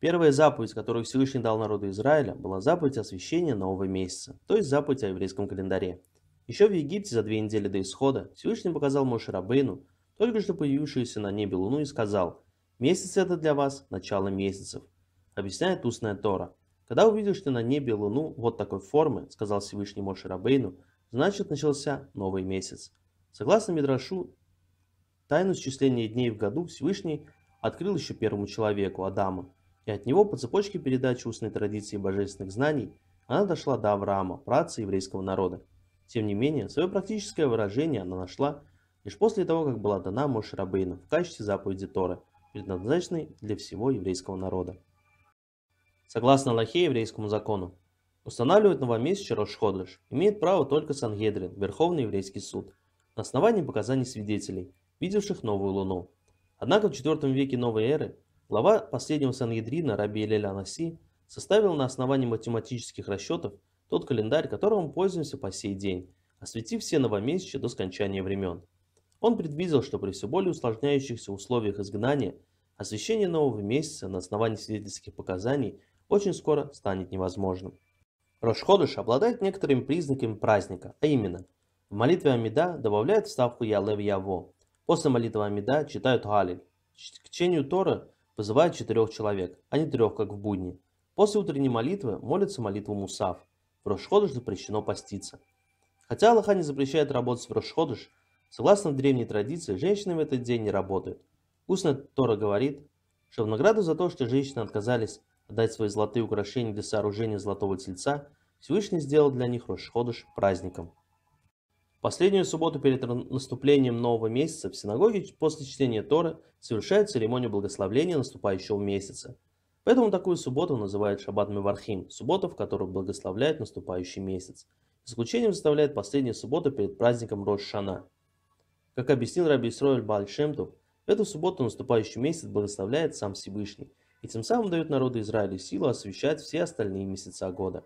Первая заповедь, которую Всевышний дал народу Израиля, была заповедь освящения нового месяца, то есть заповедь о еврейском календаре. Еще в Египте за две недели до исхода Всевышний показал Моше Рабейну, только что появившуюся на небе луну, и сказал «Месяц это для вас начало месяцев», объясняет устная Тора. «Когда увидишь ты на небе луну вот такой формы, — сказал Всевышний Моше Рабейну, — значит начался новый месяц». Согласно Мидрашу, тайну счисления дней в году Всевышний открыл еще первому человеку, Адаму, и от него по цепочке передачи устной традиции божественных знаний она дошла до Авраама, праца еврейского народа. Тем не менее, свое практическое выражение она нашла лишь после того, как была дана Моше Рабейну в качестве заповеди Торы, предназначенной для всего еврейского народа. Согласно Аллахе еврейскому закону, устанавливать новомесячный Рошходыш имеет право только Сангедрин, Верховный еврейский суд, на основании показаний свидетелей, видевших новую луну. Однако в IV веке новой эры Глава последнего Сангедрина Раби Элеля Наси составил на основании математических расчетов тот календарь, которым мы пользуемся по сей день, осветив все новомесяча до скончания времен. Он предвидел, что при все более усложняющихся условиях изгнания освещение нового месяца на основании свидетельских показаний очень скоро станет невозможным. Рошходыш обладает некоторыми признаками праздника, а именно, в молитве Амида добавляют вставку Ялев Яво, после молитвы Амида читают Галиль, к чтению Тора Вызывает четырех человек, а не трех, как в будни. После утренней молитвы молится молитву Мусав. В Рошходыш запрещено поститься. Хотя Аллаха не запрещает работать в Рошходыш, согласно древней традиции, женщины в этот день не работают. Устная Тора говорит, что в награду за то, что женщины отказались отдать свои золотые украшения для сооружения золотого тельца, Всевышний сделал для них Рошходыш праздником последнюю субботу перед наступлением нового месяца в синагоге после чтения Торы совершают церемонию благословления наступающего месяца. Поэтому такую субботу называют Шаббат Мевархим, субботу, в которую благословляет наступающий месяц. Исключением составляет последняя суббота перед праздником Рош-Шана. Как объяснил Раби Исроэль Бальшемтов, в эту субботу наступающий месяц благословляет сам Всевышний, и тем самым дает народу Израиля силу освещать все остальные месяца года.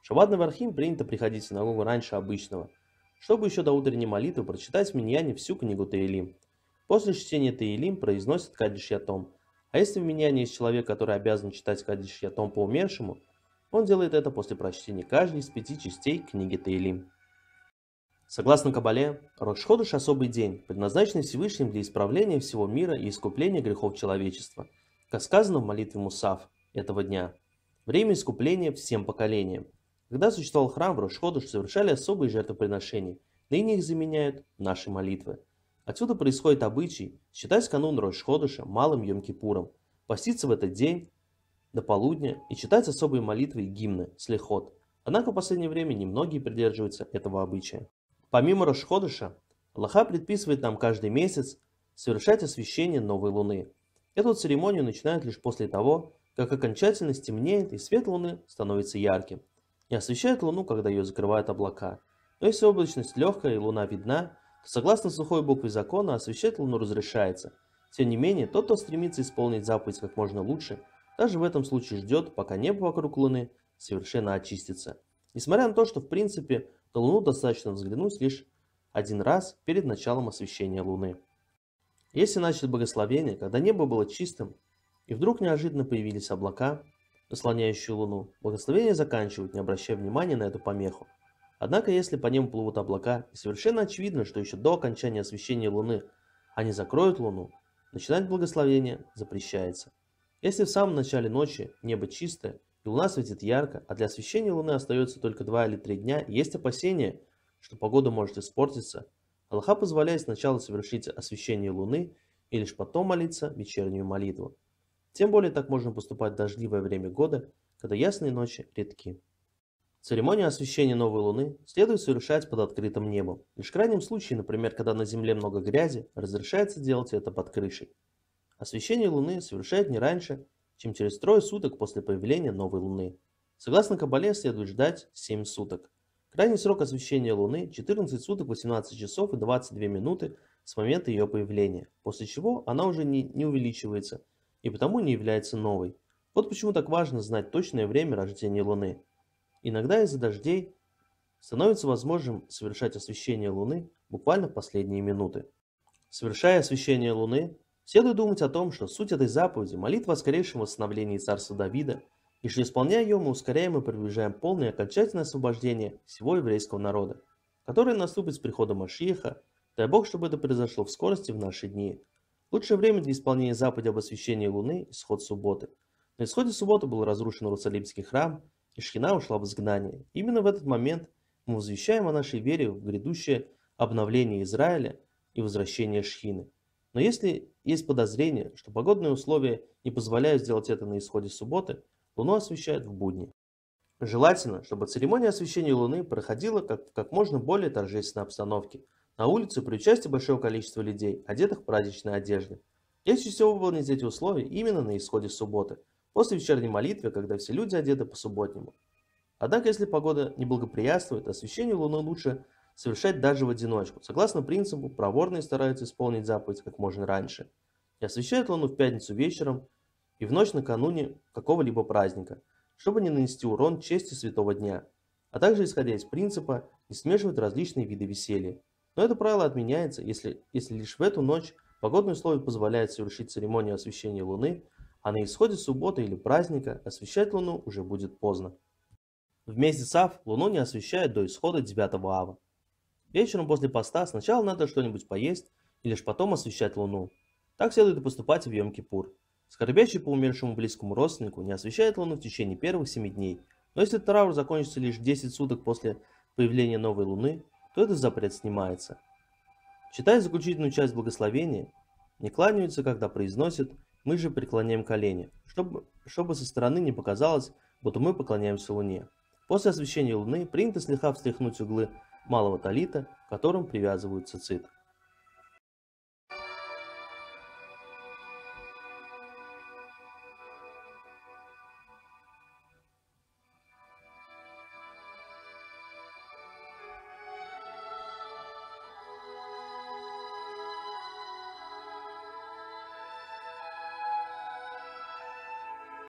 В Шаббат Навархим принято приходить в синагогу раньше обычного – чтобы еще до утренней молитвы прочитать в Миньяне всю книгу Таилим. После чтения Таилим произносит Кадиш Ятом. А если в Миньяне есть человек, который обязан читать Кадиш Ятом по умершему, он делает это после прочтения каждой из пяти частей книги Таилим. Согласно Кабале, Рошходыш – особый день, предназначенный Всевышним для исправления всего мира и искупления грехов человечества, как сказано в молитве Мусав этого дня. Время искупления всем поколениям – когда существовал храм, в Рошходыш совершали особые жертвоприношения, ныне их заменяют наши молитвы. Отсюда происходит обычай считать канун Рошходыша малым Йом-Кипуром, поститься в этот день до полудня и читать особые молитвы и гимны, слехот. Однако в последнее время немногие придерживаются этого обычая. Помимо Рошходыша, Аллаха предписывает нам каждый месяц совершать освящение новой луны. Эту церемонию начинают лишь после того, как окончательно стемнеет и свет луны становится ярким – и освещает Луну, когда ее закрывают облака. Но если облачность легкая и Луна видна, то согласно сухой букве закона освещать Луну разрешается. Тем не менее, тот, кто стремится исполнить заповедь как можно лучше, даже в этом случае ждет, пока небо вокруг Луны совершенно очистится. Несмотря на то, что в принципе на Луну достаточно взглянуть лишь один раз перед началом освещения Луны. Если начали богословение, когда небо было чистым, и вдруг неожиданно появились облака, заслоняющую Луну, благословение заканчивают, не обращая внимания на эту помеху. Однако, если по ним плывут облака, и совершенно очевидно, что еще до окончания освещения Луны они закроют Луну, начинать благословение запрещается. Если в самом начале ночи небо чистое, и луна светит ярко, а для освещения луны остается только 2 или 3 дня, есть опасение, что погода может испортиться, Аллаха позволяет сначала совершить освещение луны и лишь потом молиться вечернюю молитву. Тем более так можно поступать в дождливое время года, когда ясные ночи редки. Церемония освещения новой луны следует совершать под открытым небом. Лишь в крайнем случае, например, когда на земле много грязи, разрешается делать это под крышей. Освещение луны совершают не раньше, чем через трое суток после появления новой луны. Согласно Кабале, следует ждать 7 суток. Крайний срок освещения луны – 14 суток, 18 часов и 22 минуты с момента ее появления, после чего она уже не, не увеличивается – и потому не является новой. Вот почему так важно знать точное время рождения Луны. Иногда из-за дождей становится возможным совершать освещение Луны буквально в последние минуты. Совершая освещение Луны, следует думать о том, что суть этой заповеди – молитва о скорейшем восстановлении царства Давида, и что исполняя ее, мы ускоряем и приближаем полное и окончательное освобождение всего еврейского народа, которое наступит с приходом Машиеха, дай Бог, чтобы это произошло в скорости в наши дни – Лучшее время для исполнения заповеди об освящении Луны – исход субботы. На исходе субботы был разрушен Иерусалимский храм, и Шхина ушла в изгнание. Именно в этот момент мы возвещаем о нашей вере в грядущее обновление Израиля и возвращение Шхины. Но если есть подозрение, что погодные условия не позволяют сделать это на исходе субботы, Луну освещают в будни. Желательно, чтобы церемония освещения Луны проходила как, как можно более торжественной обстановке – на улице при участии большого количества людей, одетых в праздничные одежды. Легче всего выполнить эти условия именно на исходе субботы, после вечерней молитвы, когда все люди одеты по-субботнему. Однако, если погода не благоприятствует, освещение Луны лучше совершать даже в одиночку. Согласно принципу, проворные стараются исполнить заповедь как можно раньше. И освещают Луну в пятницу вечером и в ночь накануне какого-либо праздника, чтобы не нанести урон чести святого дня, а также, исходя из принципа, не смешивать различные виды веселья. Но это правило отменяется, если, если лишь в эту ночь погодные условия позволяют совершить церемонию освещения Луны, а на исходе субботы или праздника освещать Луну уже будет поздно. Вместе с Ав Луну не освещают до исхода 9 Ава. Вечером после поста сначала надо что-нибудь поесть и лишь потом освещать Луну. Так следует и поступать в Йом-Кипур. Скорбящий по умершему близкому родственнику не освещает Луну в течение первых 7 дней, но если траур закончится лишь 10 суток после появления новой Луны, то этот запрет снимается. Читая заключительную часть благословения, не кланяются, когда произносят «мы же преклоняем колени», чтобы, чтобы со стороны не показалось, будто мы поклоняемся Луне. После освещения Луны принято слегка встряхнуть углы малого талита, к которым привязываются цицит.